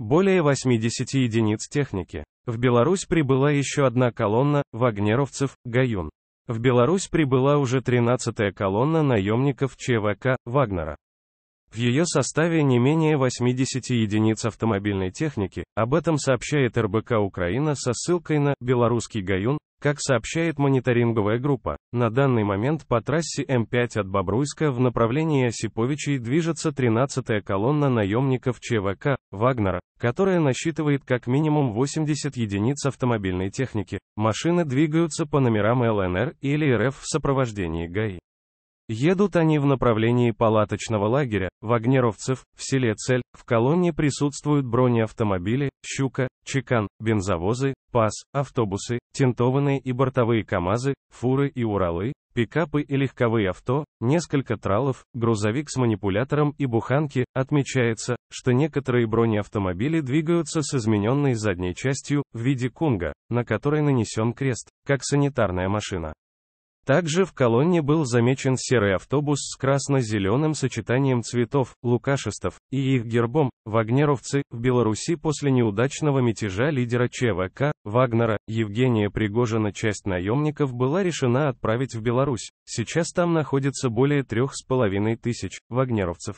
более 80 единиц техники. В Беларусь прибыла еще одна колонна, вагнеровцев, Гаюн. В Беларусь прибыла уже 13-я колонна наемников ЧВК, Вагнера. В ее составе не менее 80 единиц автомобильной техники, об этом сообщает РБК Украина со ссылкой на «Белорусский Гаюн», как сообщает мониторинговая группа, на данный момент по трассе М5 от Бобруйска в направлении Осиповичей движется 13-я колонна наемников ЧВК «Вагнера», которая насчитывает как минимум 80 единиц автомобильной техники. Машины двигаются по номерам ЛНР или РФ в сопровождении ГАИ. Едут они в направлении палаточного лагеря, в вагнеровцев, в селе Цель, в колонне присутствуют бронеавтомобили, «Щука», «Чекан», бензовозы, «ПАС», автобусы, тентованные и бортовые КАМАЗы, фуры и Уралы, пикапы и легковые авто, несколько тралов, грузовик с манипулятором и буханки, отмечается, что некоторые бронеавтомобили двигаются с измененной задней частью, в виде кунга, на которой нанесен крест, как санитарная машина. Также в колонне был замечен серый автобус с красно-зеленым сочетанием цветов, лукашистов, и их гербом, вагнеровцы, в Беларуси после неудачного мятежа лидера ЧВК, Вагнера, Евгения Пригожина часть наемников была решена отправить в Беларусь. Сейчас там находится более трех с половиной тысяч вагнеровцев.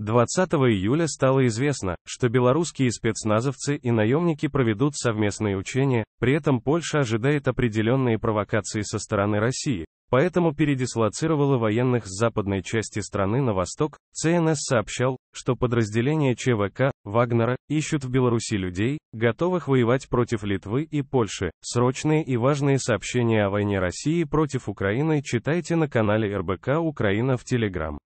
20 июля стало известно, что белорусские спецназовцы и наемники проведут совместные учения, при этом Польша ожидает определенные провокации со стороны России, поэтому передислоцировала военных с западной части страны на восток. ЦНС сообщал, что подразделения ЧВК, Вагнера, ищут в Беларуси людей, готовых воевать против Литвы и Польши. Срочные и важные сообщения о войне России против Украины читайте на канале РБК Украина в Телеграм.